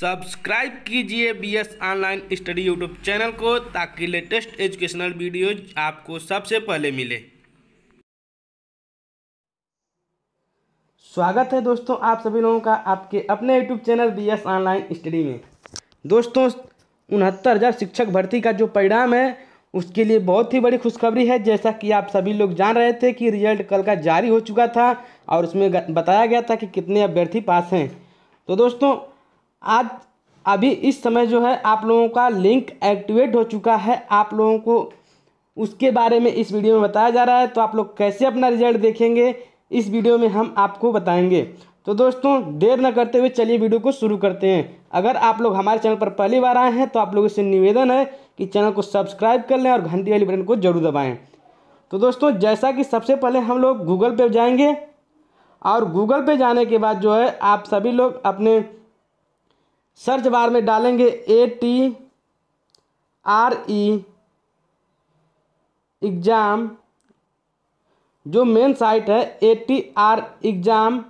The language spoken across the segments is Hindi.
सब्सक्राइब कीजिए B S online study YouTube channel को ताकि लेटेस्ट एजुकेशनल वीडियोज आपको सबसे पहले मिले स्वागत है दोस्तों आप सभी लोगों का आपके अपने YouTube channel B S online study में दोस्तों उनहत्तर हज़ार शिक्षक भर्ती का जो परिणाम है उसके लिए बहुत ही बड़ी खुशखबरी है जैसा कि आप सभी लोग जान रहे थे कि रिजल्ट कल का जारी हो चुका था और उसमें बताया गया था कि कितने अभ्यर्थी पास हैं तो दोस्तों आज अभी इस समय जो है आप लोगों का लिंक एक्टिवेट हो चुका है आप लोगों को उसके बारे में इस वीडियो में बताया जा रहा है तो आप लोग कैसे अपना रिजल्ट देखेंगे इस वीडियो में हम आपको बताएंगे तो दोस्तों देर न करते हुए चलिए वीडियो को शुरू करते हैं अगर आप लोग हमारे चैनल पर पहली बार आए हैं तो आप लोगों से निवेदन है कि चैनल को सब्सक्राइब कर लें और घंटी वाली बटन को जरूर दबाएँ तो दोस्तों जैसा कि सबसे पहले हम लोग गूगल पे जाएंगे और गूगल पे जाने के बाद जो है आप सभी लोग अपने सर्च बार में डालेंगे A T R E exam जो मेन साइट है A T R exam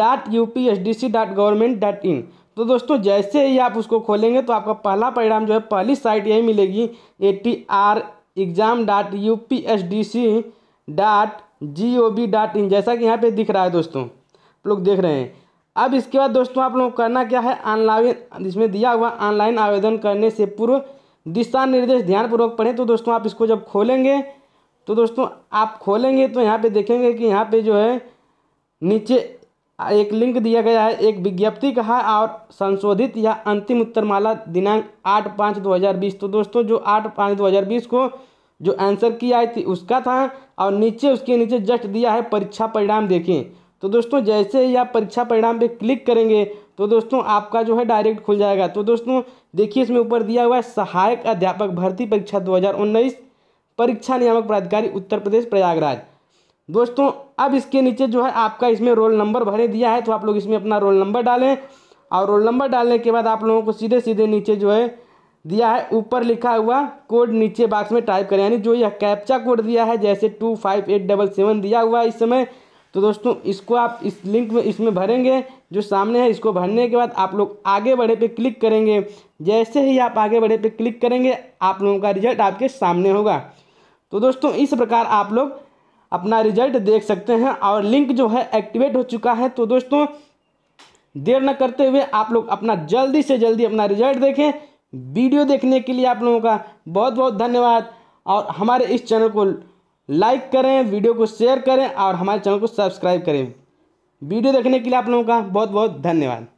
dot U P S D C dot government dot in तो दोस्तों जैसे ही आप उसको खोलेंगे तो आपका पहला परिणाम जो है पहली साइट यही मिलेगी A T R exam dot U P S D C dot G O V dot in जैसा कि यहाँ पे दिख रहा है दोस्तों आप लोग देख रहे हैं अब इसके बाद दोस्तों आप लोगों को करना क्या है ऑनलाइन इसमें दिया हुआ ऑनलाइन आवेदन करने से पूर्व दिशा निर्देश ध्यानपूर्वक पढ़ें तो दोस्तों आप इसको जब खोलेंगे तो दोस्तों आप खोलेंगे तो यहाँ पे देखेंगे कि यहाँ पे जो है नीचे एक लिंक दिया गया है एक विज्ञप्ति का है और संशोधित या अंतिम उत्तरमाला दिनांक आठ पाँच दो हज़ार बीस तो दोस्तों जो आठ पाँच दो हज़ार बीस को जो आंसर की आई थी उसका था और नीचे उसके नीचे जस्ट दिया है परीक्षा परिणाम देखें तो दोस्तों जैसे ही आप परीक्षा परिणाम पे क्लिक करेंगे तो दोस्तों आपका जो है डायरेक्ट खुल जाएगा तो दोस्तों देखिए इसमें ऊपर दिया हुआ है सहायक अध्यापक भर्ती परीक्षा 2019 परीक्षा नियामक प्राधिकारी उत्तर प्रदेश प्रयागराज दोस्तों अब इसके नीचे जो है आपका इसमें रोल नंबर भरे दिया है तो आप लोग इसमें अपना रोल नंबर डालें और रोल नंबर डालने के बाद आप लोगों को सीधे सीधे नीचे जो है दिया है ऊपर लिखा हुआ कोड नीचे बाक्स में टाइप करें यानी जो यह कैप्चा कोड दिया है जैसे two five eight double seven दिया हुआ है इस समय तो दोस्तों इसको आप इस लिंक में इसमें भरेंगे जो सामने है इसको भरने के बाद आप लोग आगे बढ़े पे क्लिक करेंगे जैसे ही आप आगे बढ़े पे क्लिक करेंगे आप लोगों का रिजल्ट आपके सामने होगा तो दोस्तों इस प्रकार आप लोग अपना रिजल्ट देख सकते हैं और लिंक जो है एक्टिवेट हो चुका है तो दोस्तों देर न करते हुए आप लोग अपना जल्दी से जल्दी अपना रिजल्ट देखें वीडियो देखने के लिए आप लोगों का बहुत बहुत धन्यवाद और हमारे इस चैनल को लाइक करें वीडियो को शेयर करें और हमारे चैनल को सब्सक्राइब करें वीडियो देखने के लिए आप लोगों का बहुत बहुत धन्यवाद